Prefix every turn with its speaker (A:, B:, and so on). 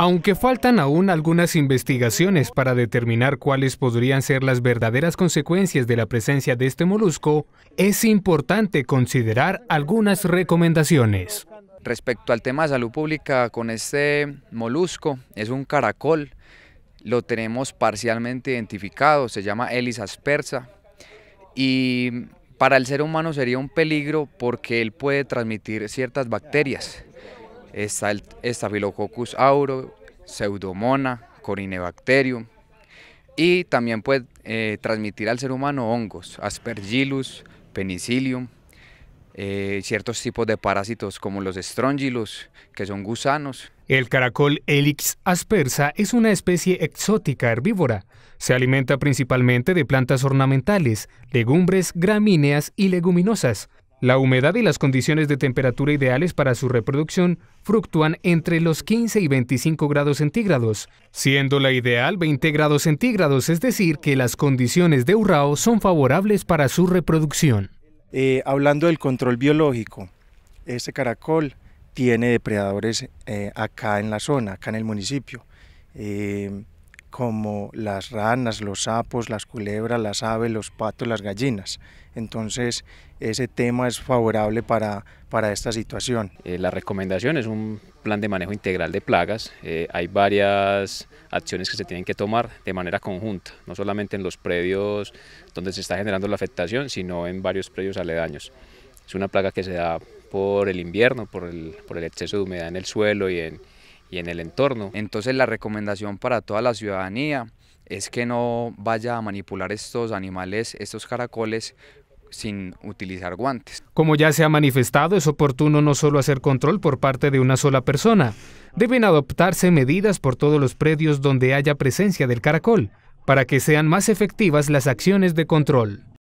A: Aunque faltan aún algunas investigaciones para determinar cuáles podrían ser las verdaderas consecuencias de la presencia de este molusco, es importante considerar algunas recomendaciones.
B: Respecto al tema de salud pública con este molusco, es un caracol, lo tenemos parcialmente identificado, se llama Elis aspersa y para el ser humano sería un peligro porque él puede transmitir ciertas bacterias Staphylococcus auro, Pseudomonas, Corinebacterium y también puede eh, transmitir al ser humano hongos, Aspergillus, Penicillium, eh, ciertos tipos de parásitos como los Strongylus, que son gusanos.
A: El caracol Helix aspersa es una especie exótica herbívora. Se alimenta principalmente de plantas ornamentales, legumbres, gramíneas y leguminosas. La humedad y las condiciones de temperatura ideales para su reproducción fluctúan entre los 15 y 25 grados centígrados, siendo la ideal 20 grados centígrados, es decir, que las condiciones de Urrao son favorables para su reproducción.
C: Eh, hablando del control biológico, este caracol tiene depredadores eh, acá en la zona, acá en el municipio. Eh, como las ranas, los sapos, las culebras, las aves, los patos, las gallinas. Entonces, ese tema es favorable para, para esta situación. Eh, la recomendación es un plan de manejo integral de plagas.
D: Eh, hay varias acciones que se tienen que tomar de manera conjunta, no solamente en los predios donde se está generando la afectación, sino en varios predios aledaños. Es una plaga que se
B: da por el invierno, por el, por el exceso de humedad en el suelo y en, y en el entorno. Entonces la recomendación para toda la ciudadanía es que no vaya a manipular estos animales, estos caracoles, sin utilizar guantes.
A: Como ya se ha manifestado, es oportuno no solo hacer control por parte de una sola persona, deben adoptarse medidas por todos los predios donde haya presencia del caracol, para que sean más efectivas las acciones de control.